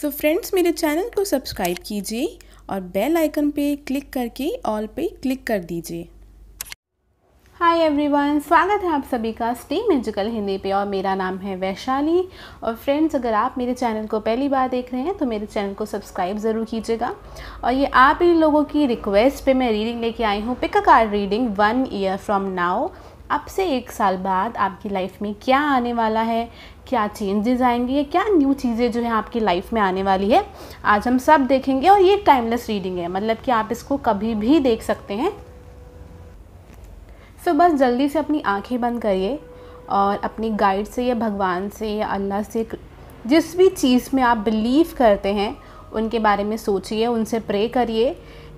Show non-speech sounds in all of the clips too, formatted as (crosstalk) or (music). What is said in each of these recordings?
सो friends मेरे channel को subscribe कीजिए और बेल आइकन पे क्लिक करके ऑल पे क्लिक कर दीजिए हाय एवरीवन स्वागत है आप सभी का स्टे मेजिकल हिंदी पे और मेरा नाम है वैशाली और फ्रेंड्स अगर आप मेरे चैनल को पहली बार देख रहे हैं तो मेरे चैनल को सब्सक्राइब ज़रूर कीजिएगा और ये आप ही लोगों की रिक्वेस्ट पे मैं रीडिंग लेके आई हूँ pick a card reading one year from now अब से एक साल बाद आपकी लाइफ में क्या आने वाला है क्या चेंजेस आएंगे या क्या न्यू चीज़ें जो है आपकी लाइफ में आने वाली है आज हम सब देखेंगे और ये टाइमलेस रीडिंग है मतलब कि आप इसको कभी भी देख सकते हैं सो so, बस जल्दी से अपनी आंखें बंद करिए और अपनी गाइड से या भगवान से या अल्लाह से जिस भी चीज़ में आप बिलीव करते हैं उनके बारे में सोचिए उनसे प्रे करिए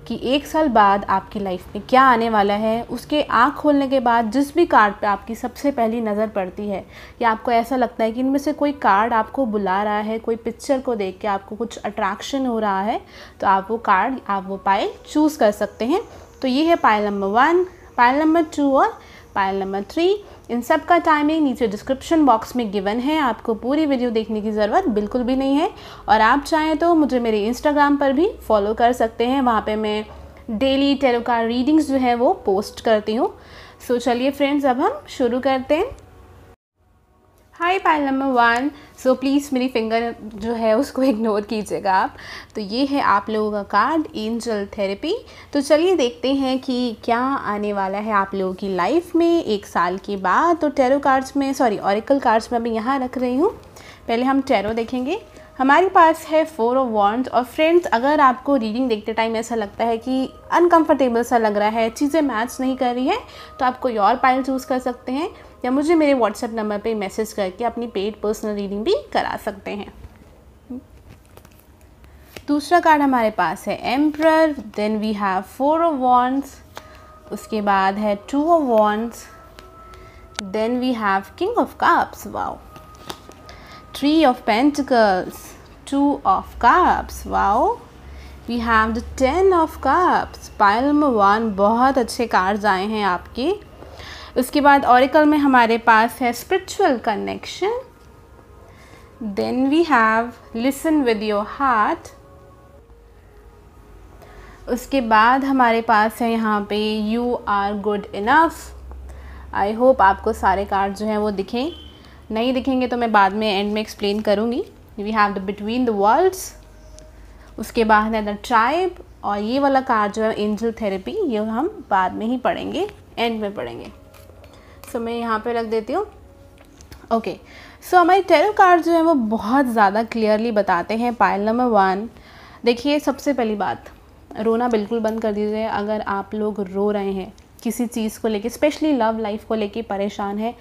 कि एक साल बाद आपकी लाइफ में क्या आने वाला है उसके आँख खोलने के बाद जिस भी कार्ड पे आपकी सबसे पहली नज़र पड़ती है या आपको ऐसा लगता है कि इनमें से कोई कार्ड आपको बुला रहा है कोई पिक्चर को देख के आपको कुछ अट्रैक्शन हो रहा है तो आप वो कार्ड आप वो पायल चूज़ कर सकते हैं तो ये है pile number one pile number two और पायल नंबर थ्री इन सब का टाइमिंग नीचे डिस्क्रिप्शन बॉक्स में गिवन है आपको पूरी वीडियो देखने की ज़रूरत बिल्कुल भी नहीं है और आप चाहें तो मुझे मेरे इंस्टाग्राम पर भी फॉलो कर सकते हैं वहाँ पर मैं डेली टेरो का रीडिंग्स जो है वो पोस्ट करती हूँ सो so, चलिए फ्रेंड्स अब हम शुरू करते हैं hi pile number one so please मेरी फिंगर जो है उसको इग्नोर कीजिएगा आप तो ये है आप लोगों का कार्ड एंजल थेरेपी तो चलिए देखते हैं कि क्या आने वाला है आप लोगों की लाइफ में एक साल के बाद तो टेरो कार्ड्स में सॉरी ऑरिकल कार्ड्स में अभी यहाँ रख रही हूँ पहले हम टेरो देखेंगे हमारे पास है फोर ऑफ वॉन्ट्स और फ्रेंड्स अगर आपको रीडिंग देखते टाइम ऐसा लगता है कि अनकंफर्टेबल सा लग रहा है चीज़ें मैच नहीं कर रही है तो आप कोई और पाइल चूज़ कर सकते हैं या मुझे मेरे व्हाट्सएप नंबर पे मैसेज करके अपनी पेड पर्सनल रीडिंग भी करा सकते हैं दूसरा कार्ड हमारे पास है emperor then we have four of wands उसके बाद है two of wands then we have king of cups wow three of pentacles two of cups wow we have the ten of cups pile में one बहुत अच्छे cards आए हैं आपके उसके बाद औरिकल में हमारे पास है spiritual connection then we have listen with your heart उसके बाद हमारे पास है यहाँ पे you are good enough I hope आपको सारे कार्ड जो हैं वो दिखें नहीं दिखेंगे तो मैं बाद में एंड में एक्सप्लेन करूँगी we have the between the worlds उसके बाद है द ट्राइब और ये वाला कार्ड जो है एंजल थेरेपी ये हम बाद में ही पढ़ेंगे एंड में पढ़ेंगे सो so, मैं यहाँ पे रख देती हूँ ओके सो हमारे टेरो कार्ड जो है वो बहुत ज़्यादा क्लियरली बताते हैं पायल नंबर वन देखिए सबसे पहली बात रोना बिल्कुल बंद कर दीजिए अगर आप लोग रो रहे हैं किसी चीज़ को लेके स्पेशली लव लाइफ को लेके परेशान है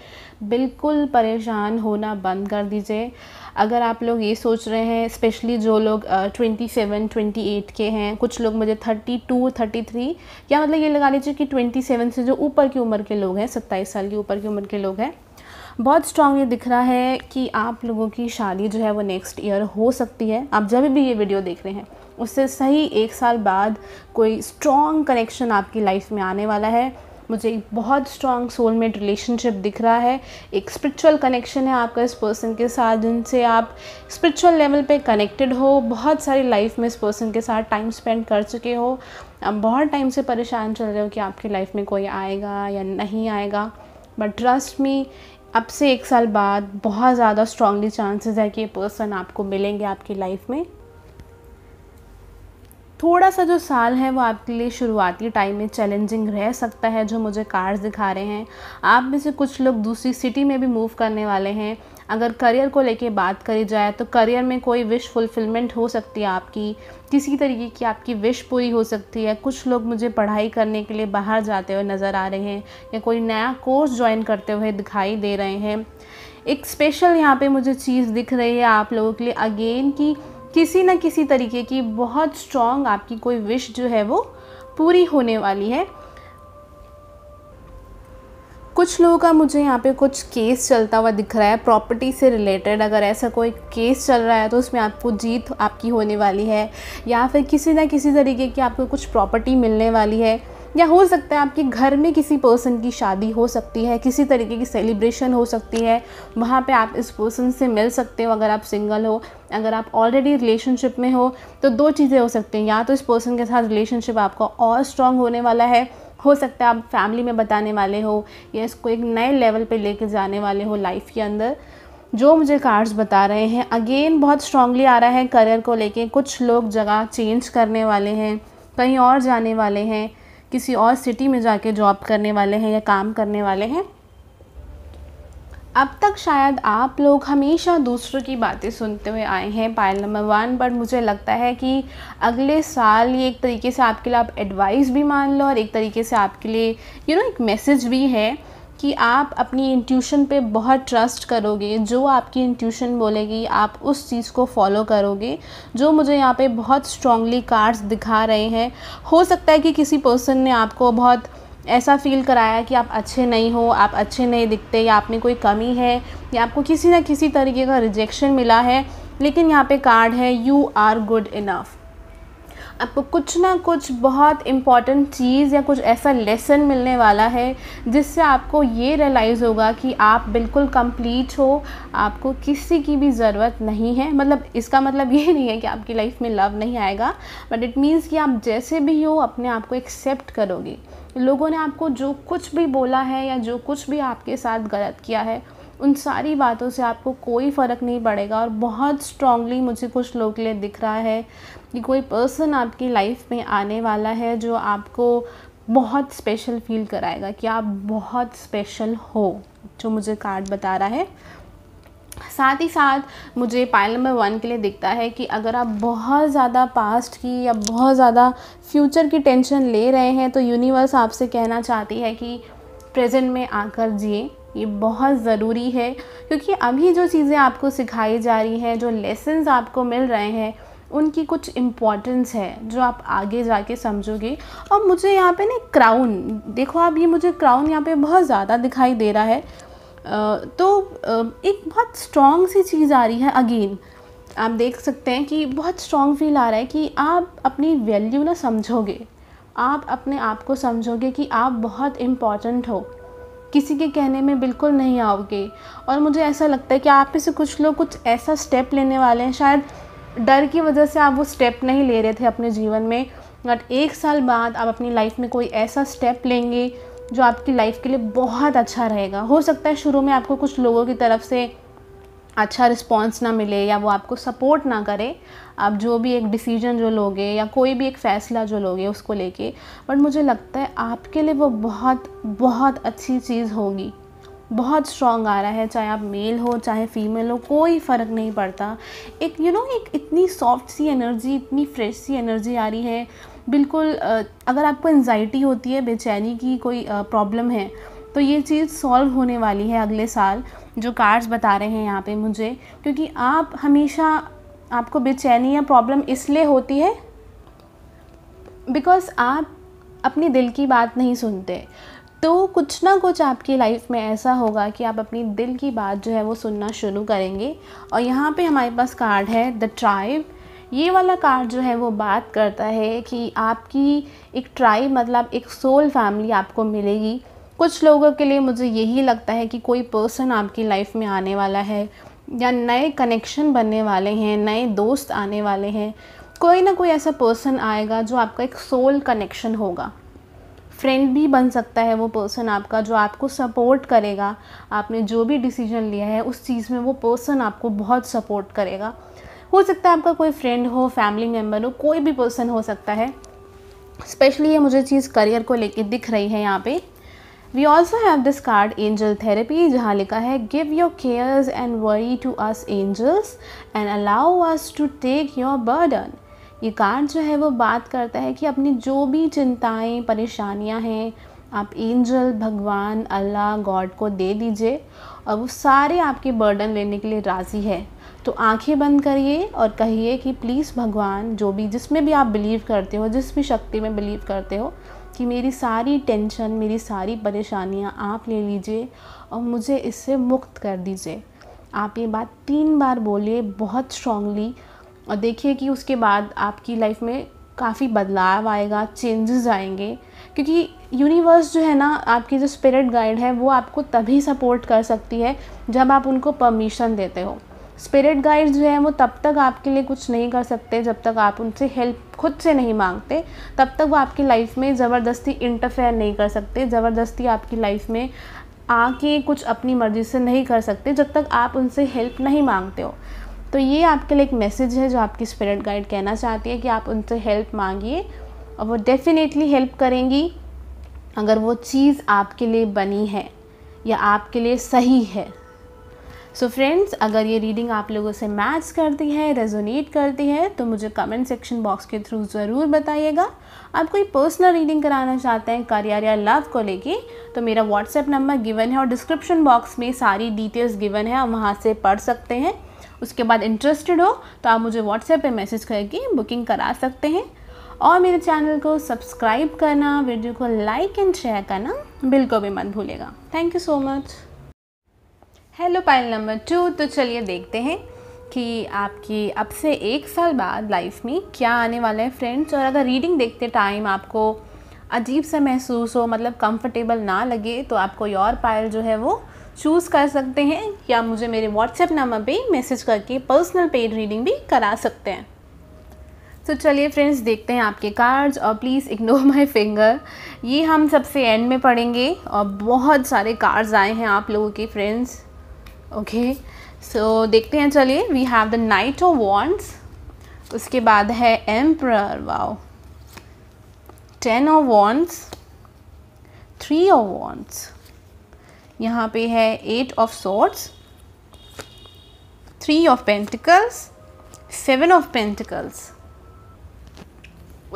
बिल्कुल परेशान होना बंद कर दीजिए अगर आप लोग ये सोच रहे हैं स्पेशली जो लोग ट्वेंटी सेवन ट्वेंटी एट के हैं कुछ लोग मुझे थर्टी टू थर्टी थ्री या मतलब ये लगा लीजिए कि ट्वेंटी सेवन से जो ऊपर की उम्र के लोग हैं सत्ताईस साल की ऊपर की उम्र के लोग हैं बहुत स्ट्रांग ये दिख रहा है कि आप लोगों की शादी जो है वो नेक्स्ट ईयर हो सकती है आप जब भी ये वीडियो देख रहे हैं उससे सही एक साल बाद कोई स्ट्रॉन्ग कनेक्शन आपकी लाइफ में आने वाला है मुझे एक बहुत स्ट्रॉन्ग सोलमेट रिलेशनशिप दिख रहा है एक स्पिरिचुअल कनेक्शन है आपका इस पर्सन के साथ जिनसे आप स्पिरिचुअल लेवल पे कनेक्टेड हो बहुत सारी लाइफ में इस पर्सन के साथ टाइम स्पेंड कर चुके हो आप बहुत टाइम से परेशान चल रहे हो कि आपकी लाइफ में कोई आएगा या नहीं आएगा बट ट्रस्ट मी अब से एक साल बाद बहुत ज़्यादा स्ट्रांगली चांसेस है कि ये पर्सन आपको मिलेंगे आपकी लाइफ में थोड़ा सा जो साल है वो आपके लिए शुरुआती टाइम में चैलेंजिंग रह सकता है जो मुझे कार्ड्स दिखा रहे हैं आप में से कुछ लोग दूसरी सिटी में भी मूव करने वाले हैं अगर करियर को लेके बात करी जाए तो करियर में कोई विश फुलफिलमेंट हो सकती है आपकी किसी तरीके की आपकी विश पूरी हो सकती है कुछ लोग मुझे पढ़ाई करने के लिए बाहर जाते हुए नज़र आ रहे हैं या कोई नया कोर्स ज्वाइन करते हुए दिखाई दे रहे हैं एक स्पेशल यहाँ पे मुझे चीज़ दिख रही है आप लोगों के लिए अगेन कि किसी न किसी तरीके की बहुत स्ट्रॉन्ग आपकी कोई विश जो है वो पूरी होने वाली है कुछ लोगों का मुझे यहाँ पे कुछ केस चलता हुआ दिख रहा है प्रॉपर्टी से रिलेटेड अगर ऐसा कोई केस चल रहा है तो उसमें आपको जीत आपकी होने वाली है या फिर किसी ना किसी तरीके की आपको कुछ प्रॉपर्टी मिलने वाली है या हो सकता है आपके घर में किसी पर्सन की शादी हो सकती है किसी तरीके की सेलिब्रेशन हो सकती है वहाँ पे आप इस पर्सन से मिल सकते हो अगर आप सिंगल हो अगर आप ऑलरेडी रिलेशनशिप में हो तो दो चीज़ें हो सकती हैं या तो इस पर्सन के साथ रिलेशनशिप आपका और स्ट्रॉन्ग होने वाला है हो सकता है आप फैमिली में बताने वाले हो या इसको एक नए लेवल पे लेके जाने वाले हो लाइफ के अंदर जो मुझे कार्ड्स बता रहे हैं अगेन बहुत स्ट्रांगली आ रहा है करियर को लेके कुछ लोग जगह चेंज करने वाले हैं कहीं और जाने वाले हैं किसी और सिटी में जाके जॉब करने वाले हैं या काम करने वाले हैं अब तक शायद आप लोग हमेशा दूसरों की बातें सुनते हुए आए हैं पायल नंबर वन बट मुझे लगता है कि अगले साल ये एक तरीके से आपके लिए आप एडवाइस भी मान लो और एक तरीके से आपके लिए यू you नो know, एक मैसेज भी है कि आप अपनी इंट्यूशन पे बहुत ट्रस्ट करोगे जो आपकी इंट्यूशन बोलेगी आप उस चीज़ को फॉलो करोगे जो मुझे यहाँ पे बहुत स्ट्रॉन्गली कार्ड्स दिखा रहे हैं हो सकता है कि किसी पर्सन ने आपको बहुत ऐसा फील कराया कि आप अच्छे नहीं हो आप अच्छे नहीं दिखते या आप में कोई कमी है या आपको किसी ना किसी तरीके का रिजेक्शन मिला है लेकिन यहाँ पे कार्ड है यू आर गुड इनफ़ आपको कुछ ना कुछ बहुत इम्पॉर्टेंट चीज़ या कुछ ऐसा लेसन मिलने वाला है जिससे आपको ये रियलाइज़ होगा कि आप बिल्कुल कंप्लीट हो आपको किसी की भी ज़रूरत नहीं है मतलब इसका मतलब (laughs) ये नहीं है कि आपकी लाइफ में लव नहीं आएगा बट इट मीन्स कि आप जैसे भी हो अपने आप को एक्सेप्ट करोगे लोगों ने आपको जो कुछ भी बोला है या जो कुछ भी आपके साथ गलत किया है उन सारी बातों से आपको कोई फ़र्क नहीं पड़ेगा और बहुत स्ट्रांगली मुझे कुछ लोग के लिए दिख रहा है कि कोई पर्सन आपकी लाइफ में आने वाला है जो आपको बहुत स्पेशल फील कराएगा कि आप बहुत स्पेशल हो जो मुझे कार्ड बता रहा है साथ ही साथ मुझे पायल नंबर वन के लिए दिखता है कि अगर आप बहुत ज़्यादा पास्ट की या बहुत ज़्यादा फ्यूचर की टेंशन ले रहे हैं तो यूनिवर्स आपसे कहना चाहती है कि प्रेजेंट में आकर जिए ये बहुत ज़रूरी है क्योंकि अभी जो चीज़ें आपको सिखाई जा रही हैं जो लेसन्स आपको मिल रहे हैं उनकी कुछ इम्पॉर्टेंस है जो आप आगे जाके समझोगे और मुझे यहाँ पे ना क्राउन देखो आप ये मुझे क्राउन यहाँ पे बहुत ज़्यादा दिखाई दे रहा है तो एक बहुत स्ट्रॉन्ग सी चीज़ आ रही है अगेन आप देख सकते हैं कि बहुत स्ट्रॉन्ग फील आ रहा है कि आप अपनी वैल्यू ना समझोगे आप अपने आप को समझोगे कि आप बहुत इम्पॉर्टेंट हो किसी के कहने में बिल्कुल नहीं आओगे और मुझे ऐसा लगता है कि आप में से कुछ लोग कुछ ऐसा स्टेप लेने वाले हैं शायद डर की वजह से आप वो स्टेप नहीं ले रहे थे अपने जीवन में बट एक साल बाद आप अपनी लाइफ में कोई ऐसा स्टेप लेंगे जो आपकी लाइफ के लिए बहुत अच्छा रहेगा हो सकता है शुरू में आपको कुछ लोगों की तरफ से अच्छा रिस्पॉन्स ना मिले या वो आपको सपोर्ट ना करे आप जो भी एक डिसीजन जो लोगे या कोई भी एक फ़ैसला जो लोगे उसको लेके बट मुझे लगता है आपके लिए वो बहुत बहुत अच्छी चीज़ होगी बहुत स्ट्रॉन्ग आ रहा है चाहे आप मेल हो चाहे फीमेल हो कोई फ़र्क नहीं पड़ता एक यू you नो know, एक इतनी सॉफ्ट सी एनर्जी इतनी फ्रेश सी एनर्जी आ रही है बिल्कुल अगर आपको एनजाइटी होती है बेचैनी की कोई प्रॉब्लम है तो ये चीज़ सॉल्व होने वाली है अगले साल जो कार्ड्स बता रहे हैं यहाँ पे मुझे क्योंकि आप हमेशा आपको बेचैनी या प्रॉब्लम इसलिए होती है बिकॉज़ आप अपने दिल की बात नहीं सुनते तो कुछ ना कुछ आपकी लाइफ में ऐसा होगा कि आप अपनी दिल की बात जो है वो सुनना शुरू करेंगे और यहाँ पे हमारे पास कार्ड है द ट्राइब ये वाला कार्ड जो है वो बात करता है कि आपकी एक ट्राइब मतलब एक सोल फैमिली आपको मिलेगी कुछ लोगों के लिए मुझे यही लगता है कि कोई पर्सन आपकी लाइफ में आने वाला है या नए कनेक्शन बनने वाले हैं नए दोस्त आने वाले हैं कोई ना कोई ऐसा पर्सन आएगा जो आपका एक सोल कनेक्शन होगा फ्रेंड भी बन सकता है वो पर्सन आपका जो आपको सपोर्ट करेगा आपने जो भी डिसीजन लिया है उस चीज़ में वो पर्सन आपको बहुत सपोर्ट करेगा हो सकता है आपका कोई फ्रेंड हो फैमिली मेम्बर हो कोई भी पर्सन हो सकता है स्पेशली ये मुझे चीज़ करियर को लेके दिख रही है यहाँ पे we also have this card angel therapy जहाँ लिखा है give your cares and worry to us angels and allow us to take your burden ये कार्ड जो है वो बात करता है कि अपनी जो भी चिंताएं परेशानियां हैं आप एंजल भगवान अल्लाह गॉड को दे दीजिए और वो सारे आपके बर्डन लेने के लिए राज़ी है तो आंखें बंद करिए और कहिए कि प्लीज़ भगवान जो भी जिसमें भी आप बिलीव करते हो जिस भी शक्ति में बिलीव करते हो कि मेरी सारी टेंशन मेरी सारी परेशानियाँ आप ले लीजिए और मुझे इससे मुक्त कर दीजिए आप ये बात तीन बार बोलिए बहुत स्ट्रॉन्गली और देखिए कि उसके बाद आपकी लाइफ में काफ़ी बदलाव आएगा चेंजेस आएंगे क्योंकि यूनिवर्स जो है ना आपकी जो स्पिरिट गाइड है वो आपको तभी सपोर्ट कर सकती है जब आप उनको परमिशन देते हो स्पिरिट गाइड जो है वो तब तक आपके लिए कुछ नहीं कर सकते जब तक आप उनसे हेल्प खुद से नहीं मांगते तब तक वो आपकी लाइफ में ज़बरदस्ती इंटरफेयर नहीं कर सकते ज़बरदस्ती आपकी लाइफ में आके कुछ अपनी मर्ज़ी से नहीं कर सकते जब तक आप उनसे हेल्प नहीं मांगते हो तो ये आपके लिए एक मैसेज है जो आपकी स्पिरिट गाइड कहना चाहती है कि आप उनसे हेल्प मांगिए और वो डेफिनेटली हेल्प करेंगी अगर वो चीज़ आपके लिए बनी है या आपके लिए सही है सो so फ्रेंड्स अगर ये रीडिंग आप लोगों से मैच करती है रेजोनेट करती है तो मुझे कमेंट सेक्शन बॉक्स के थ्रू ज़रूर बताइएगा आप कोई पर्सनल रीडिंग कराना चाहते हैं करियर या लव को लेके तो मेरा व्हाट्सएप नंबर गिवन है और डिस्क्रिप्शन बॉक्स में सारी डिटेल्स गिवन है आप वहाँ से पढ़ सकते हैं उसके बाद इंटरेस्टेड हो तो आप मुझे व्हाट्सएप पर मैसेज करके बुकिंग करा सकते हैं और मेरे चैनल को सब्सक्राइब करना वीडियो को लाइक एंड शेयर करना बिल्कुल भी मत भूलेगा thank you so much hello pile number two तो चलिए देखते हैं कि आपकी अब से एक साल बाद लाइफ में क्या आने वाला है फ्रेंड्स और अगर रीडिंग देखते टाइम आपको अजीब सा महसूस हो मतलब कंफर्टेबल ना लगे तो आप कोई और पायल जो है वो चूज़ कर सकते हैं या मुझे मेरे व्हाट्सएप नंबर पे मैसेज करके पर्सनल पेड रीडिंग भी करा सकते हैं तो चलिए फ्रेंड्स देखते हैं आपके कार्ड्स और प्लीज़ इग्नोर माय फिंगर ये हम सबसे एंड में पढ़ेंगे और बहुत सारे कार्ड्स आए हैं आप लोगों के फ्रेंड्स ओके सो देखते हैं चलिए we have the knight of wands उसके बाद है emperor wow ten of wands three of wands यहाँ पे है eight of swords three of pentacles seven of pentacles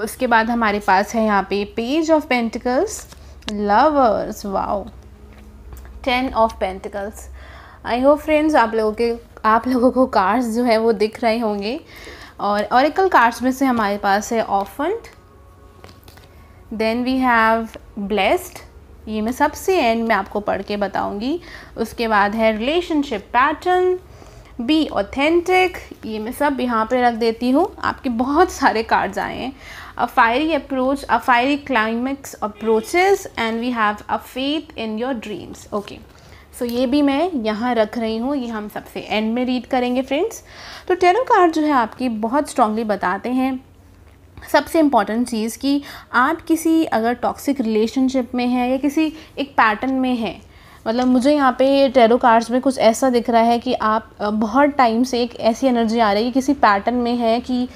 उसके बाद हमारे पास है यहाँ पे page of pentacles lovers wow ten of pentacles I hope friends आप लोगों के आप लोगों को कार्ड्स जो है वो दिख रहे होंगे और औरिकल कार्ड्स में से हमारे पास है ऑफंट देन वी हैव ब्लेस्ड ये मैं सबसे एंड में आपको पढ़ के बताऊँगी उसके बाद है रिलेशनशिप पैटर्न बी ऑथेंटिक ये मैं सब यहाँ पे रख देती हूँ आपके बहुत सारे कार्ड्स आए हैं a fiery approach a fiery climax approaches and we have a faith in your dreams okay so ये भी मैं यहाँ रख रही हूँ ये हम सबसे एंड में रीड करेंगे फ्रेंड्स तो टेरो कार्ड जो है आपकी बहुत स्ट्रांगली बताते हैं सबसे इम्पॉर्टेंट चीज़ कि आप किसी अगर टॉक्सिक रिलेशनशिप में हैं या किसी एक पैटर्न में हैं मतलब मुझे यहाँ पे टेरो कार्ड्स में कुछ ऐसा दिख रहा है कि आप बहुत टाइम से एक ऐसी एनर्जी आ रही है किसी पैटर्न में है कि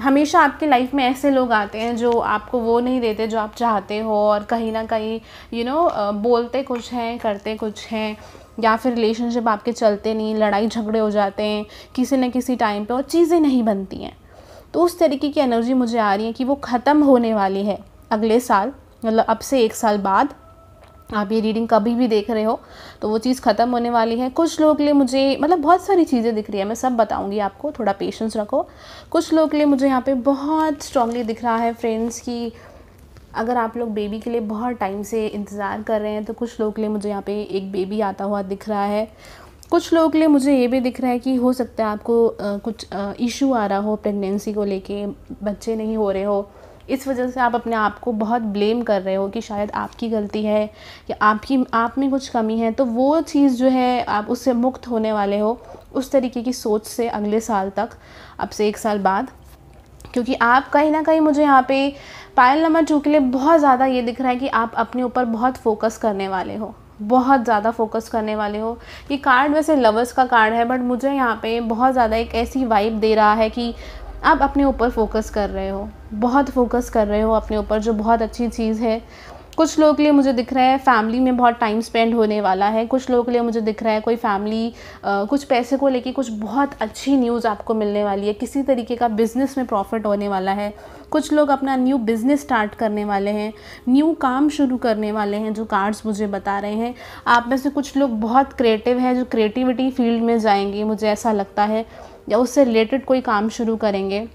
हमेशा आपके लाइफ में ऐसे लोग आते हैं जो आपको वो नहीं देते जो आप चाहते हो और कहीं ना कहीं यू नो बोलते कुछ हैं करते कुछ हैं या फिर रिलेशनशिप आपके चलते नहीं लड़ाई झगड़े हो जाते हैं किसी न किसी टाइम पे और चीज़ें नहीं बनती हैं तो उस तरीके की एनर्जी मुझे आ रही है कि वो ख़त्म होने वाली है अगले साल मतलब अब से एक साल बाद आप ये रीडिंग कभी भी देख रहे हो तो वो चीज़ ख़त्म होने वाली है कुछ लोगों के लिए मुझे मतलब बहुत सारी चीज़ें दिख रही है मैं सब बताऊंगी आपको थोड़ा पेशेंस रखो कुछ लोगों के लिए मुझे यहाँ पे बहुत स्ट्रांगली दिख रहा है फ्रेंड्स कि अगर आप लोग बेबी के लिए बहुत टाइम से इंतज़ार कर रहे हैं तो कुछ लोगों के लिए मुझे यहाँ पे एक बेबी आता हुआ दिख रहा है कुछ लोगों के लिए मुझे ये भी दिख रहा है कि हो सकता है आपको आ, कुछ इशू आ रहा हो प्रेगनेंसी को लेके बच्चे नहीं हो रहे हो इस वजह से आप अपने आप को बहुत ब्लेम कर रहे हो कि शायद आपकी गलती है या आपकी आप में कुछ कमी है तो वो चीज़ जो है आप उससे मुक्त होने वाले हो उस तरीके की सोच से अगले साल तक अब से एक साल बाद क्योंकि आप कहीं ना कहीं मुझे यहाँ पे पायल नंबर टू के लिए बहुत ज़्यादा ये दिख रहा है कि आप अपने ऊपर बहुत फोकस करने वाले हो बहुत ज़्यादा फोकस करने वाले हो ये कार्ड वैसे लवर्स का कार्ड है बट मुझे यहाँ पे बहुत ज़्यादा एक ऐसी वाइब दे रहा है कि आप अपने ऊपर फोकस कर रहे हो बहुत फोकस कर रहे हो अपने ऊपर जो बहुत अच्छी चीज़ है कुछ लोगों के लिए मुझे दिख रहा है फैमिली में बहुत टाइम स्पेंड होने वाला है कुछ लोगों के लिए मुझे दिख रहा है कोई फैमिली कुछ पैसे को लेके कुछ बहुत अच्छी न्यूज़ आपको मिलने वाली है किसी तरीके का बिज़नेस में प्रॉफिट होने वाला है कुछ लोग अपना न्यू बिज़नेस स्टार्ट करने वाले हैं न्यू काम शुरू करने वाले हैं जो कार्ड्स मुझे बता रहे हैं आप में से कुछ लोग बहुत क्रिएटिव हैं जो क्रिएटिविटी फील्ड में जाएंगे मुझे ऐसा लगता है या उससे रिलेटेड कोई काम शुरू करेंगे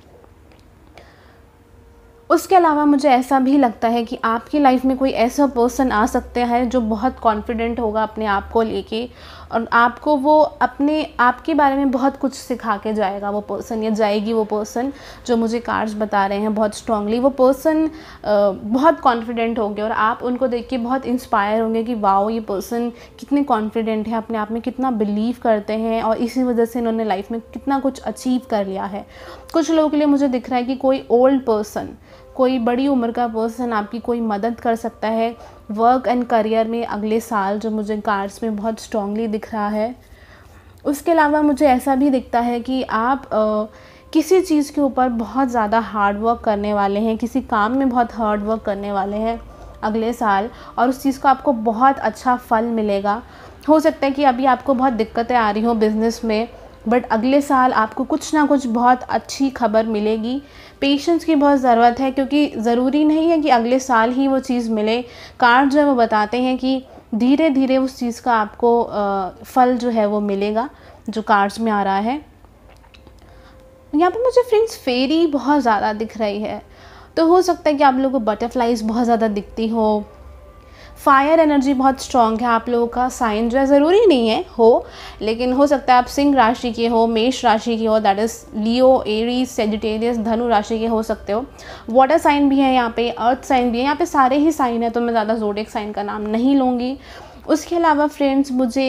उसके अलावा मुझे ऐसा भी लगता है कि आपकी लाइफ में कोई ऐसा पर्सन आ सकता है जो बहुत कॉन्फिडेंट होगा अपने आप को लेके और आपको वो अपने आपके बारे में बहुत कुछ सिखा के जाएगा वो पर्सन या जाएगी वो पर्सन जो मुझे कार्ड्स बता रहे हैं बहुत स्ट्रांगली वो पर्सन बहुत कॉन्फिडेंट होंगे और आप उनको देख के बहुत इंस्पायर होंगे कि वाओ ये पर्सन कितने कॉन्फिडेंट है अपने आप में कितना बिलीव करते हैं और इसी वजह से इन्होंने लाइफ में कितना कुछ अचीव कर लिया है कुछ लोगों के लिए मुझे दिख रहा है कि कोई ओल्ड पर्सन कोई बड़ी उम्र का पर्सन आपकी कोई मदद कर सकता है वर्क एंड करियर में अगले साल जो मुझे कार्ड्स में बहुत स्ट्रॉन्गली दिख रहा है उसके अलावा मुझे ऐसा भी दिखता है कि आप आ, किसी चीज़ के ऊपर बहुत ज़्यादा हार्ड वर्क करने वाले हैं किसी काम में बहुत हार्ड वर्क करने वाले हैं अगले साल और उस चीज़ को आपको बहुत अच्छा फल मिलेगा हो सकता है कि अभी आपको बहुत दिक्कतें आ रही हों बिज़नेस में बट अगले साल आपको कुछ ना कुछ बहुत अच्छी खबर मिलेगी पेशेंस की बहुत ज़रूरत है क्योंकि ज़रूरी नहीं है कि अगले साल ही वो चीज़ मिले कार्ड जो है वो बताते हैं कि धीरे धीरे उस चीज़ का आपको फल जो है वो मिलेगा जो कार्ड्स में आ रहा है यहाँ पे मुझे फ्रेंड्स फेरी बहुत ज़्यादा दिख रही है तो हो सकता है कि आप लोगों को बटरफ्लाइज बहुत ज़्यादा दिखती हो फायर एनर्जी बहुत स्ट्रॉन्ग है आप लोगों का साइन जो है ज़रूरी नहीं है हो लेकिन हो सकता है आप सिंह राशि के हो मेष राशि के हो that is Leo Aries Sagittarius धनु राशि के हो सकते हो वाटर साइन भी है यहाँ पे अर्थ साइन भी है यहाँ पे सारे ही साइन है तो मैं ज़्यादा जोडिक साइन का नाम नहीं लूँगी उसके अलावा फ्रेंड्स मुझे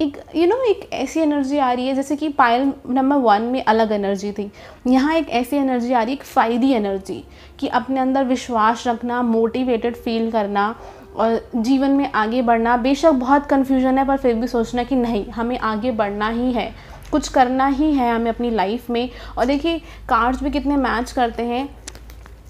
एक यू you नो know, एक ऐसी एनर्जी आ रही है जैसे कि पायल नंबर वन में अलग एनर्जी थी यहाँ एक ऐसी एनर्जी आ रही है एक फ़ायदी एनर्जी कि अपने अंदर विश्वास रखना मोटिवेटेड फील करना और जीवन में आगे बढ़ना बेशक बहुत कन्फ्यूजन है पर फिर भी सोचना कि नहीं हमें आगे बढ़ना ही है कुछ करना ही है हमें अपनी लाइफ में और देखिए कार्ड्स भी कितने मैच करते हैं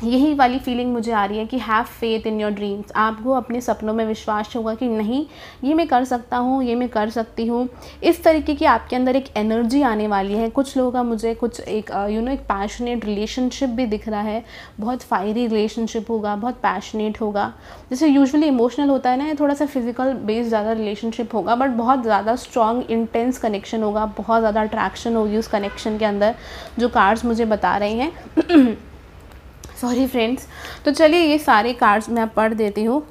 यही वाली फीलिंग मुझे आ रही है कि have faith in your dreams आपको अपने सपनों में विश्वास होगा कि नहीं ये मैं कर सकता हूँ ये मैं कर सकती हूँ इस तरीके की आपके अंदर एक एनर्जी आने वाली है कुछ लोगों का मुझे कुछ एक you uh, know you know, एक पैशनेट रिलेशनशिप भी दिख रहा है बहुत फायरी रिलेशनशिप होगा बहुत पैशनेट होगा जैसे यूजली इमोशनल होता है ना ये थोड़ा सा फिजिकल बेस्ड ज़्यादा रिलेशनशिप होगा बट बहुत ज़्यादा स्ट्रॉन्ग इंटेंस कनेक्शन होगा बहुत ज़्यादा अट्रैक्शन होगी उस कनेक्शन के अंदर जो कार्ड्स मुझे बता रहे हैं (clears throat) सॉरी फ्रेंड्स तो चलिए ये सारे कार्ड्स मैं पढ़ देती हूँ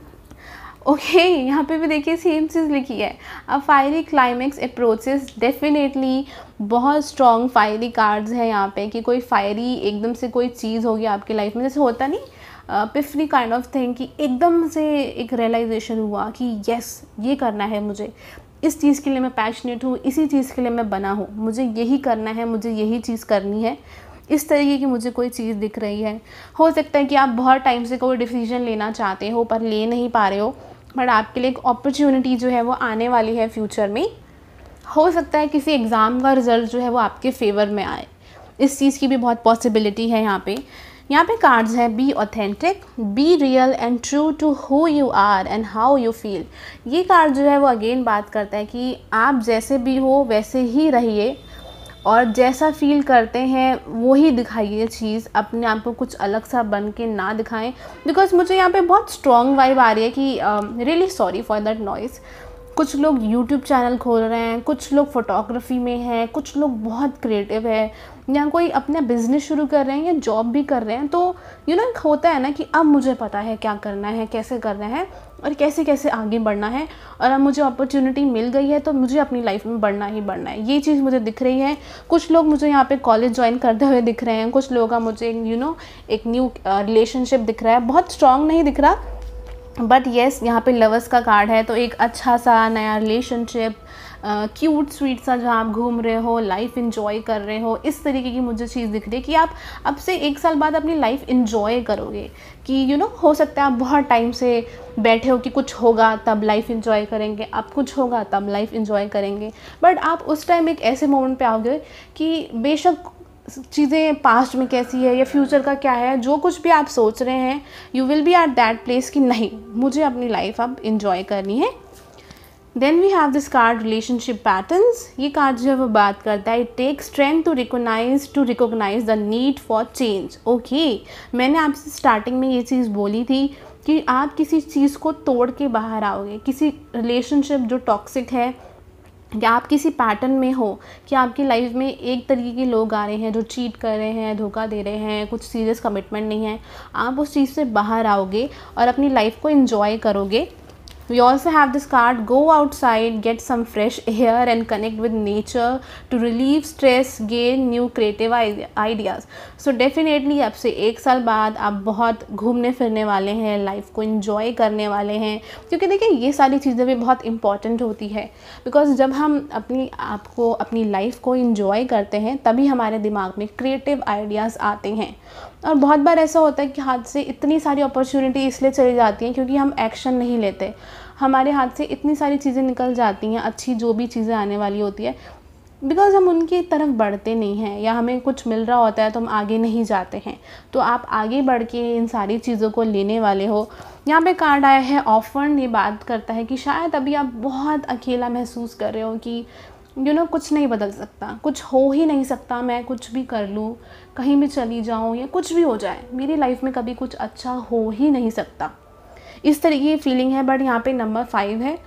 ओके okay, यहाँ पे भी देखिए सेम चीज़ लिखी है अब फायरी क्लाइमेक्स अप्रोचेस डेफिनेटली बहुत स्ट्रॉन्ग फायरी कार्ड्स हैं यहाँ पे कि कोई फायरी एकदम से कोई चीज़ होगी आपकी लाइफ में जैसे होता नहीं पिफनी काइंड ऑफ थिंग कि एकदम से एक रियलाइजेशन हुआ कि यस ये करना है मुझे इस चीज़ के लिए मैं पैशनेट हूँ इसी चीज़ के लिए मैं बना हूँ मुझे यही करना है मुझे यही चीज़ करनी है इस तरीके की मुझे कोई चीज़ दिख रही है हो सकता है कि आप बहुत टाइम से कोई डिसीजन लेना चाहते हो पर ले नहीं पा रहे हो बट आपके लिए एक अपॉर्चुनिटी जो है वो आने वाली है फ्यूचर में हो सकता है किसी एग्ज़ाम का रिज़ल्ट जो है वो आपके फेवर में आए इस चीज़ की भी बहुत पॉसिबिलिटी है यहाँ पे यहाँ पे कार्ड्स हैं be authentic be real and true to who you are and how you feel ये कार्ड जो है वो अगेन बात करता है कि आप जैसे भी हो वैसे ही रहिए और जैसा फील करते हैं वो ही दिखाइए चीज़ अपने आप को कुछ अलग सा बन के ना दिखाएं बिकॉज मुझे यहाँ पे बहुत स्ट्रॉन्ग वाइब आ रही है कि really sorry for that noise कुछ लोग यूट्यूब चैनल खोल रहे हैं कुछ लोग फ़ोटोग्राफी में हैं कुछ लोग बहुत क्रिएटिव है या कोई अपना बिज़नेस शुरू कर रहे हैं या जॉब भी कर रहे हैं तो यू you नो know, होता है ना कि अब मुझे पता है क्या करना है कैसे करना है और कैसे कैसे आगे बढ़ना है और अब मुझे अपॉर्चुनिटी मिल गई है तो मुझे अपनी लाइफ में बढ़ना ही बढ़ना है ये चीज़ मुझे दिख रही है कुछ लोग मुझे यहाँ पे कॉलेज ज्वाइन करते हुए दिख रहे हैं कुछ लोग का मुझे यू you नो know, एक न्यू रिलेशनशिप uh, दिख रहा है बहुत स्ट्रांग नहीं दिख रहा बट येस yes, यहाँ पे लवर्स का कार्ड है तो एक अच्छा सा नया रिलेशनशिप क्यूट स्वीट सा जहाँ आप घूम रहे हो लाइफ इन्जॉय कर रहे हो इस तरीके की मुझे चीज़ दिख रही है कि आप अब से एक साल बाद अपनी लाइफ इंजॉय करोगे कि यू you नो know, हो सकता है आप बहुत टाइम से बैठे हो कि कुछ होगा तब लाइफ इंजॉय करेंगे आप कुछ होगा तब लाइफ इंजॉय करेंगे बट आप उस टाइम एक ऐसे मोमेंट पे आओगे कि बेशक चीज़ें पास्ट में कैसी है या फ्यूचर का क्या है जो कुछ भी आप सोच रहे हैं you will be at that place कि नहीं मुझे अपनी लाइफ अब इन्जॉय करनी है then we have this card relationship patterns ये कार्ड जो है वो बात करता है it take strength to recognize to recognize the need for change okay मैंने आपसे स्टार्टिंग में ये चीज़ बोली थी कि आप किसी चीज़ को तोड़ के बाहर आओगे किसी रिलेशनशिप जो टॉक्सिक है कि आप किसी पैटर्न में हो कि आपकी लाइफ में एक तरीके के लोग आ रहे हैं जो चीट कर रहे हैं धोखा दे रहे हैं कुछ सीरियस कमिटमेंट नहीं है आप उस चीज़ से बाहर आओगे और अपनी लाइफ को इन्जॉय करोगे we also have this card go outside get some fresh air and connect with nature to relieve stress gain new creative ideas so definitely अब से एक साल बाद आप बहुत घूमने फिरने वाले हैं लाइफ को इन्जॉय करने वाले हैं क्योंकि देखिए ये सारी चीज़ें भी बहुत इंपॉर्टेंट होती है बिकॉज जब हम अपनी आप को अपनी लाइफ को इन्जॉय करते हैं तभी हमारे दिमाग में क्रिएटिव आइडियाज़ आते हैं और बहुत बार ऐसा होता है कि हाथ से इतनी सारी अपॉर्चुनिटी इसलिए चली जाती हैं क्योंकि हम एक्शन नहीं लेते हमारे हाथ से इतनी सारी चीज़ें निकल जाती हैं अच्छी जो भी चीज़ें आने वाली होती है बिकॉज़ हम उनकी तरफ बढ़ते नहीं हैं या हमें कुछ मिल रहा होता है तो हम आगे नहीं जाते हैं तो आप आगे बढ़ के इन सारी चीज़ों को लेने वाले हो यहाँ पे कार्ड आया है ऑफर ये बात करता है कि शायद अभी आप बहुत अकेला महसूस कर रहे हो कि यू you नो know, कुछ नहीं बदल सकता कुछ हो ही नहीं सकता मैं कुछ भी कर लूँ कहीं भी चली जाऊँ या कुछ भी हो जाए मेरी लाइफ में कभी कुछ अच्छा हो ही नहीं सकता इस तरीके की फीलिंग है बट यहाँ पे नंबर फाइव है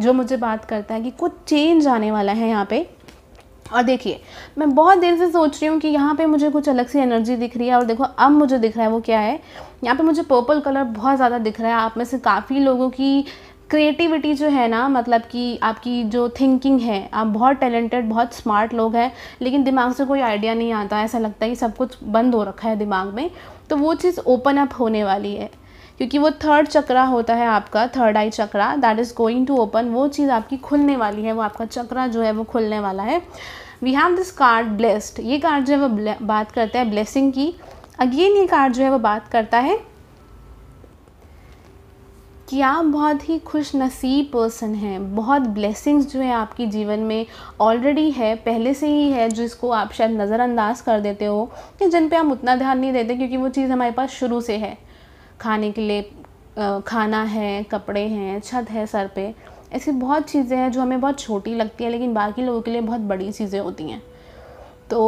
जो मुझे बात करता है कि कुछ चेंज आने वाला है यहाँ पे और देखिए मैं बहुत देर से सोच रही हूँ कि यहाँ पे मुझे कुछ अलग सी एनर्जी दिख रही है और देखो अब मुझे दिख रहा है वो क्या है यहाँ पे मुझे पर्पल कलर बहुत ज़्यादा दिख रहा है आप में से काफ़ी लोगों की क्रिएटिविटी जो है ना मतलब कि आपकी जो थिंकिंग है आप बहुत टैलेंटेड बहुत स्मार्ट लोग हैं लेकिन दिमाग से कोई आइडिया नहीं आता ऐसा लगता है कि सब कुछ बंद हो रखा है दिमाग में तो वो चीज़ ओपन अप होने वाली है क्योंकि वो थर्ड चक्रा होता है आपका third eye chakra that is going to open वो चीज़ आपकी खुलने वाली है वो आपका चक्रा जो है वो खुलने वाला है we have this card blessed ये कार्ड जो है वो बात करता है ब्लेसिंग की अगेन ये कार्ड जो है वो बात करता है कि आप बहुत ही खुश नसीब पर्सन हैं बहुत ब्लेसिंग्स जो है आपकी जीवन में ऑलरेडी है पहले से ही है जिसको आप शायद नज़रअंदाज कर देते हो कि जिन पे हम उतना ध्यान नहीं देते क्योंकि वो चीज़ हमारे पास शुरू से है खाने के लिए खाना है कपड़े हैं छत है सर पे ऐसी बहुत चीज़ें हैं जो हमें बहुत छोटी लगती है लेकिन बाकी लोगों के लिए बहुत बड़ी चीज़ें होती हैं तो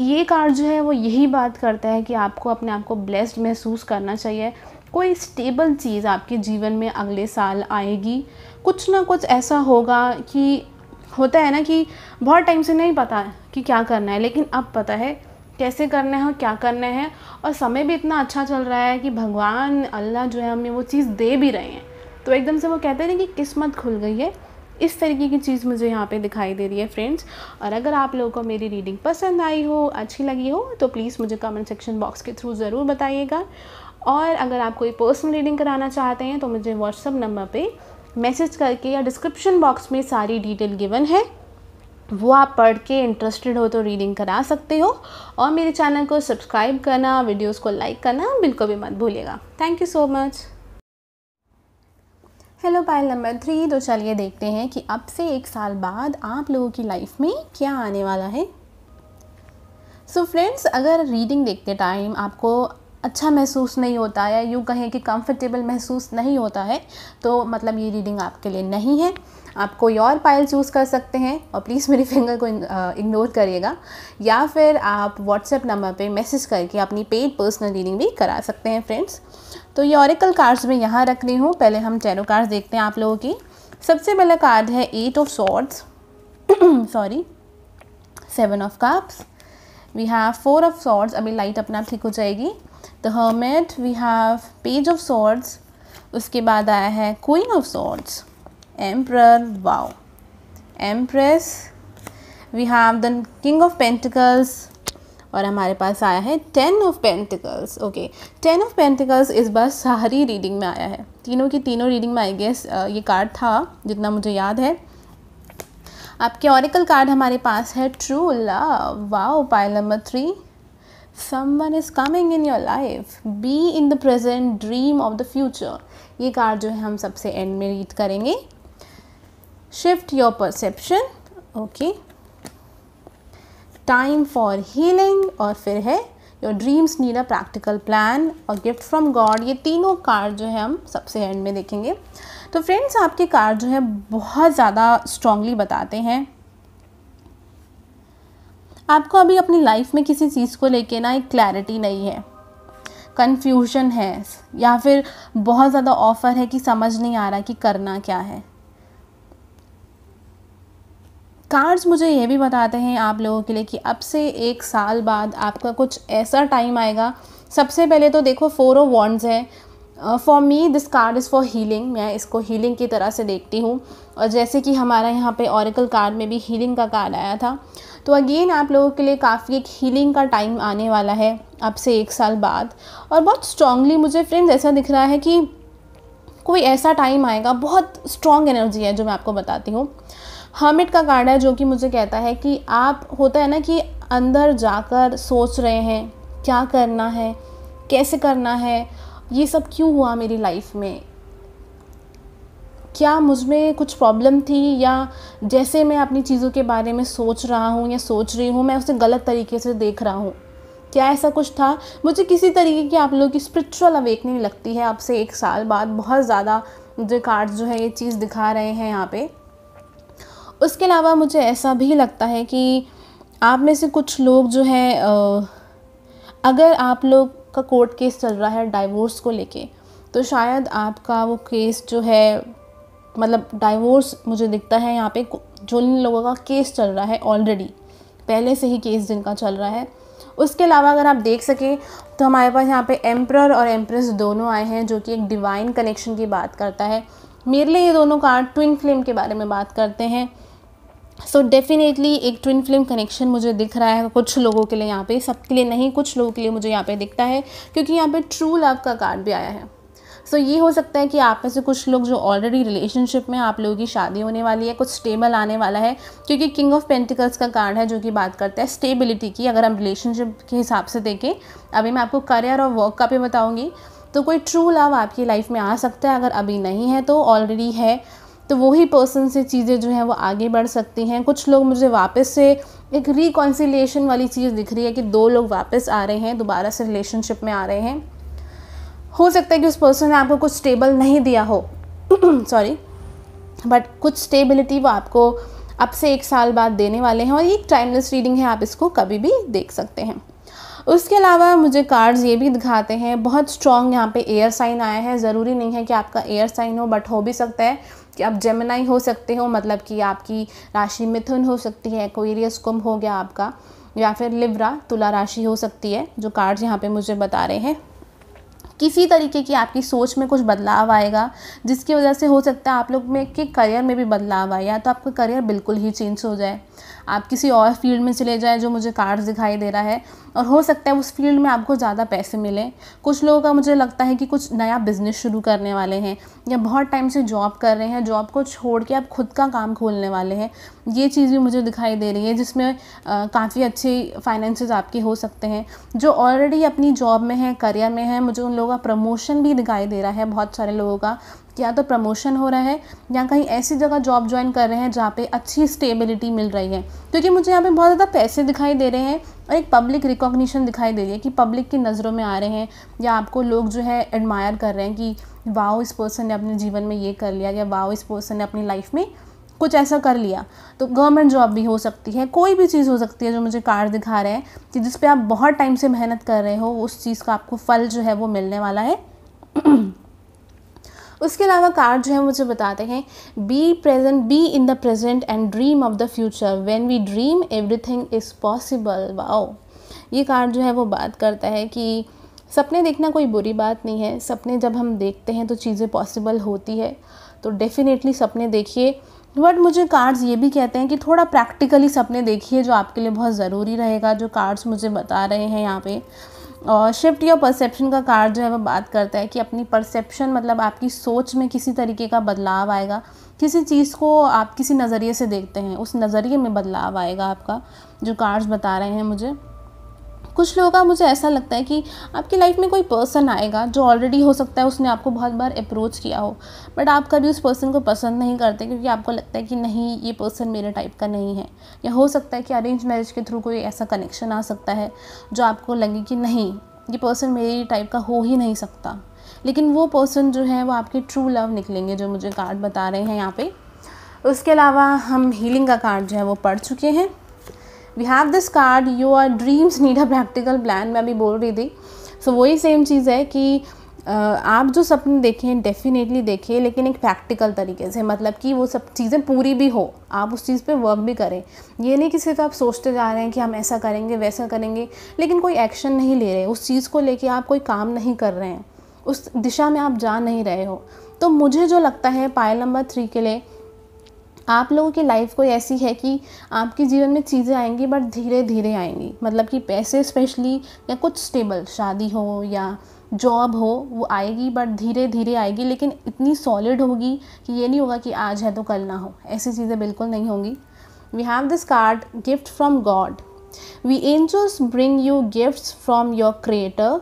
ये कार्ड जो है वो यही बात करता है कि आपको अपने आप को ब्लेस्ड महसूस करना चाहिए कोई स्टेबल चीज़ आपके जीवन में अगले साल आएगी कुछ ना कुछ ऐसा होगा कि होता है ना कि बहुत टाइम से नहीं पता कि क्या करना है लेकिन अब पता है कैसे करने हैं और क्या करने हैं और समय भी इतना अच्छा चल रहा है कि भगवान अल्लाह जो है हमें वो चीज़ दे भी रहे हैं तो एकदम से वो कहते हैं कि किस्मत खुल गई है इस तरीके की चीज़ मुझे यहाँ पे दिखाई दे रही है फ्रेंड्स और अगर आप लोगों को मेरी रीडिंग पसंद आई हो अच्छी लगी हो तो प्लीज़ मुझे कमेंट सेक्शन बॉक्स के थ्रू ज़रूर बताइएगा और अगर आप कोई पर्सनल रीडिंग कराना चाहते हैं तो मुझे व्हाट्सअप नंबर पर मैसेज करके या डिस्क्रिप्शन बॉक्स में सारी डिटेल गिवन है वो आप पढ़ के इंटरेस्टेड हो तो रीडिंग करा सकते हो और मेरे चैनल को सब्सक्राइब करना वीडियोस को लाइक करना बिल्कुल भी मत भूलिएगा thank you so much hello pile number three तो चलिए देखते हैं कि अब से एक साल बाद आप लोगों की लाइफ में क्या आने वाला है सो so फ्रेंड्स अगर रीडिंग देखते टाइम आपको अच्छा महसूस नहीं होता या यूँ कहें कि कंफर्टेबल महसूस नहीं होता है तो मतलब ये रीडिंग आपके लिए नहीं है आप कोई और पाइल चूज़ कर सकते हैं और प्लीज़ मेरी फिंगर को इग्नोर करिएगा या फिर आप व्हाट्सएप नंबर पे मैसेज करके अपनी पेड पर्सनल रीडिंग भी करा सकते हैं फ्रेंड्स तो ये औरिकल कार्ड्स में यहाँ रख रही हूँ पहले हम टैरो कार्ड्स देखते हैं आप लोगों की सबसे पहला कार्ड है eight of swords sorry seven of cups we have four of swords अभी लाइट अपना ठीक हो जाएगी the hermit we have page of swords उसके बाद आया है queen of swords emperor wow empress we have the king of pentacles और हमारे पास आया है ten of pentacles okay ten of pentacles इस बार सारी रीडिंग में आया है तीनों की तीनों रीडिंग में आई गेस ये कार्ड था जितना मुझे याद है आपके ऑरिकल कार्ड हमारे पास है true love wow pile number three someone is coming in your life be in the present dream of the future ये कार्ड जो है हम सबसे एंड में रीड करेंगे shift your perception okay time for healing और फिर है your dreams need a practical plan और गिफ्ट from गॉड ये तीनों कार्ड जो है हम सबसे एंड में देखेंगे तो फ्रेंड्स आपके कार्ड जो है बहुत ज़्यादा स्ट्रांगली बताते हैं आपको अभी अपनी लाइफ में किसी चीज़ को लेके ना एक क्लैरिटी नहीं है कन्फ्यूजन है या फिर बहुत ज़्यादा ऑफ़र है कि समझ नहीं आ रहा कि करना क्या है कार्ड्स मुझे ये भी बताते हैं आप लोगों के लिए कि अब से एक साल बाद आपका कुछ ऐसा टाइम आएगा सबसे पहले तो देखो फोर ऑफ वॉन्ड्स है for me this card is for healing मैं इसको हीलिंग की तरह से देखती हूँ और जैसे कि हमारा यहाँ पे ऑरिकल कार्ड में भी हीलिंग का कार्ड आया था तो अगेन आप लोगों के लिए काफ़ी एक हीलिंग का टाइम आने वाला है अब से एक साल बाद और बहुत स्ट्रांगली मुझे फ्रेंड्स ऐसा दिख रहा है कि कोई ऐसा टाइम आएगा बहुत स्ट्रॉन्ग एनर्जी है जो मैं आपको बताती हूँ हर्मिट का कार्ड है जो कि मुझे कहता है कि आप होता है ना कि अंदर जाकर सोच रहे हैं क्या करना है कैसे करना है ये सब क्यों हुआ मेरी लाइफ में क्या मुझ में कुछ प्रॉब्लम थी या जैसे मैं अपनी चीज़ों के बारे में सोच रहा हूँ या सोच रही हूँ मैं उसे गलत तरीके से देख रहा हूँ क्या ऐसा कुछ था मुझे किसी तरीके की आप लोगों की स्पिरिचुअल अवेकनिंग लगती है आपसे एक साल बाद बहुत ज़्यादा जो कार्ड्स जो है ये चीज़ दिखा रहे हैं यहाँ पे उसके अलावा मुझे ऐसा भी लगता है कि आप में से कुछ लोग जो हैं अगर आप लोग का कोर्ट केस चल रहा है डाइवोर्स को लेके तो शायद आपका वो केस जो है मतलब डाइवोर्स मुझे दिखता है यहाँ पे जो इन लोगों का केस चल रहा है ऑलरेडी पहले से ही केस जिनका चल रहा है उसके अलावा अगर आप देख सकें तो हमारे पास यहाँ पे एम्प्रर और एम्प्रेस दोनों आए हैं जो कि एक डिवाइन कनेक्शन की बात करता है मेरे लिए ये दोनों कार्ड ट्विन फ्लेम के बारे में बात करते हैं सो so डेफिनेटली एक ट्विन फिल्म कनेक्शन मुझे दिख रहा है कुछ लोगों के लिए यहाँ पे सबके लिए नहीं कुछ लोगों के लिए मुझे यहाँ पे दिखता है क्योंकि यहाँ पे ट्रू लव का कार्ड भी आया है सो so, ये हो सकता है कि आप में से कुछ लोग जो ऑलरेडी रिलेशनशिप में आप लोगों की शादी होने वाली है कुछ स्टेबल आने वाला है क्योंकि किंग ऑफ पेंटिकल्स का कार्ड है जो कि बात करता है स्टेबिलिटी की अगर हम रिलेशनशिप के हिसाब से देखें अभी मैं आपको करियर और वर्क का भी बताऊँगी तो कोई ट्रू लव आपकी लाइफ में आ सकता है अगर अभी नहीं है तो ऑलरेडी है तो वही पर्सन से चीज़ें जो हैं वो आगे बढ़ सकती हैं कुछ लोग मुझे वापस से एक रिकॉन्सिलेशन वाली चीज़ दिख रही है कि दो लोग वापस आ रहे हैं दोबारा से रिलेशनशिप में आ रहे हैं हो सकता है कि उस पर्सन ने आपको कुछ स्टेबल नहीं दिया हो सॉरी (clears throat) बट कुछ स्टेबिलिटी वो आपको अब से एक साल बाद देने वाले हैं और ये एक टाइमलेस रीडिंग है आप इसको कभी भी देख सकते हैं उसके अलावा मुझे कार्ड्स ये भी दिखाते हैं बहुत स्ट्रॉन्ग यहाँ पे एयर साइन आया है ज़रूरी नहीं है कि आपका एयर साइन हो बट हो भी सकता है कि आप जेमिनाई हो सकते हो मतलब कि आपकी राशि मिथुन हो सकती है कोरियस कुंभ हो गया आपका या फिर लिब्रा तुला राशि हो सकती है जो कार्ड्स यहाँ पे मुझे बता रहे हैं किसी तरीके की आपकी सोच में कुछ बदलाव आएगा जिसकी वजह से हो सकता है आप लोग में के करियर में भी बदलाव आए या तो आपका करियर बिल्कुल ही चेंज हो जाए आप किसी और फील्ड में चले जाएँ जो मुझे कार्ड्स दिखाई दे रहा है और हो सकता है उस फील्ड में आपको ज़्यादा पैसे मिलें कुछ लोगों का मुझे लगता है कि कुछ नया बिज़नेस शुरू करने वाले हैं या बहुत टाइम से जॉब कर रहे हैं जॉब को छोड़ के आप खुद का काम खोलने वाले हैं ये चीज़ भी मुझे दिखाई दे रही है जिसमें काफ़ी अच्छे फाइनेंसेस आपके हो सकते हैं जो ऑलरेडी अपनी जॉब में है करियर में है मुझे उन लोगों का प्रमोशन भी दिखाई दे रहा है बहुत सारे लोगों का या तो प्रमोशन हो रहा है या कहीं ऐसी जगह जॉब ज्वाइन कर रहे हैं जहाँ पे अच्छी स्टेबिलिटी मिल रही है क्योंकि मुझे यहाँ पे बहुत ज़्यादा पैसे दिखाई दे रहे हैं और एक पब्लिक रिकॉग्निशन दिखाई दे रही है कि पब्लिक की नज़रों में आ रहे हैं या आपको लोग जो है एडमायर कर रहे हैं कि वाओ इस पर्सन ने अपने जीवन में ये कर लिया या वाओ इस पर्सन ने अपनी लाइफ में कुछ ऐसा कर लिया तो गवर्नमेंट जॉब भी हो सकती है कोई भी चीज़ हो सकती है जो मुझे कार्ड दिखा रहे हैं कि जिस आप बहुत टाइम से मेहनत कर रहे हो उस चीज़ का आपको फल जो है वो मिलने वाला है (clears throat) उसके अलावा कार्ड जो है मुझे बताते हैं be present be in the present and dream of the future when we dream everything is possible wow ये कार्ड जो है वो बात करता है कि सपने देखना कोई बुरी बात नहीं है सपने जब हम देखते हैं तो चीज़ें पॉसिबल होती है तो डेफ़िनेटली सपने देखिए बट मुझे कार्ड्स ये भी कहते हैं कि थोड़ा प्रैक्टिकली सपने देखिए जो आपके लिए बहुत ज़रूरी रहेगा जो कार्ड्स मुझे बता रहे हैं यहाँ पे और शिफ्ट योर परसेप्शन का कार्ड जो है वो बात करता है कि अपनी परसेप्शन मतलब आपकी सोच में किसी तरीके का बदलाव आएगा किसी चीज़ को आप किसी नज़रिए से देखते हैं उस नज़रिए में बदलाव आएगा आपका जो कार्ड्स बता रहे हैं मुझे कुछ लोगों का मुझे ऐसा लगता है कि आपकी लाइफ में कोई पर्सन आएगा जो ऑलरेडी हो सकता है उसने आपको बहुत बार अप्रोच किया हो बट आप कभी उस पर्सन को पसंद नहीं करते क्योंकि आपको लगता है कि नहीं ये पर्सन मेरे टाइप का नहीं है या हो सकता है कि अरेंज मैरिज के थ्रू कोई ऐसा कनेक्शन आ सकता है जो आपको लगे कि नहीं ये पर्सन मेरी टाइप का हो ही नहीं सकता लेकिन वो पर्सन जो है वो आपके ट्रू लव निकलेंगे जो मुझे कार्ड बता रहे हैं यहाँ पे उसके अलावा हम हीलिंग का कार्ड जो है वो पढ़ चुके हैं we have this card your dreams need a practical plan मैं अभी बोल रही थी सो so, वही सेम चीज़ है कि आप जो सपने देखें डेफिनेटली देखें लेकिन एक प्रैक्टिकल तरीके से मतलब कि वो सब चीज़ें पूरी भी हो आप उस चीज़ पे वर्क भी करें ये नहीं कि सिर्फ आप सोचते जा रहे हैं कि हम ऐसा करेंगे वैसा करेंगे लेकिन कोई एक्शन नहीं ले रहे उस चीज़ को लेके आप कोई काम नहीं कर रहे हैं उस दिशा में आप जा नहीं रहे हो तो मुझे जो लगता है पायल नंबर थ्री के लिए आप लोगों की लाइफ कोई ऐसी है कि आपके जीवन में चीज़ें आएंगी बट धीरे धीरे आएंगी मतलब कि पैसे स्पेशली या कुछ स्टेबल शादी हो या जॉब हो वो आएगी बट धीरे धीरे आएगी लेकिन इतनी सॉलिड होगी कि ये नहीं होगा कि आज है तो कल ना हो ऐसी चीज़ें बिल्कुल नहीं होंगी we have this card gift from God we angels bring you gifts from your creator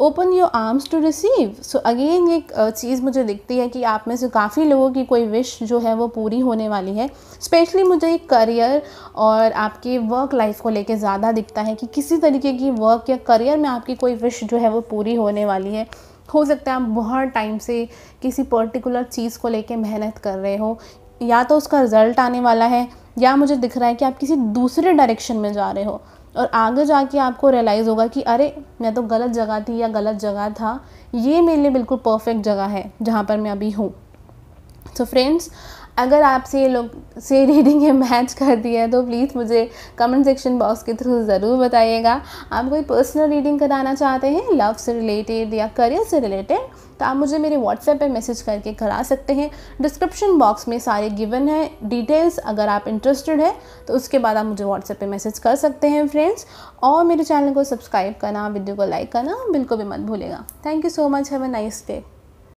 open your arms to receive so again एक चीज़ मुझे दिखती है कि आप में से काफ़ी लोगों की कोई विश जो है वो पूरी होने वाली है स्पेशली मुझे एक करियर और आपके वर्क लाइफ को लेके ज़्यादा दिखता है कि किसी तरीके की वर्क या करियर में आपकी कोई विश जो है वो पूरी होने वाली है हो सकता है आप बहुत टाइम से किसी पर्टिकुलर चीज़ को लेके मेहनत कर रहे हो या तो उसका रिज़ल्ट आने वाला है या मुझे दिख रहा है कि आप किसी दूसरे डायरेक्शन में जा रहे हो और आगे जाके आपको रियलाइज़ होगा कि अरे मैं तो गलत जगह थी या गलत जगह था ये मेरे लिए बिल्कुल परफेक्ट जगह है जहाँ पर मैं अभी हूँ तो फ्रेंड्स अगर आपसे ये लोग से रीडिंग ये मैच करती है तो प्लीज़ मुझे कमेंट सेक्शन बॉक्स के थ्रू ज़रूर बताइएगा आप कोई पर्सनल रीडिंग कराना चाहते हैं लव से रिलेटेड या करियर से रिलेटेड तो आप मुझे मेरे व्हाट्सएप पर मैसेज करके करा सकते हैं डिस्क्रिप्शन बॉक्स में सारे गिवन है डिटेल्स अगर आप इंटरेस्टेड है तो उसके बाद आप मुझे व्हाट्सएप पर मैसेज कर सकते हैं फ्रेंड्स और मेरे चैनल को सब्सक्राइब करना वीडियो को लाइक करना बिल्कुल भी मत भूलेगा thank you so much have a nice day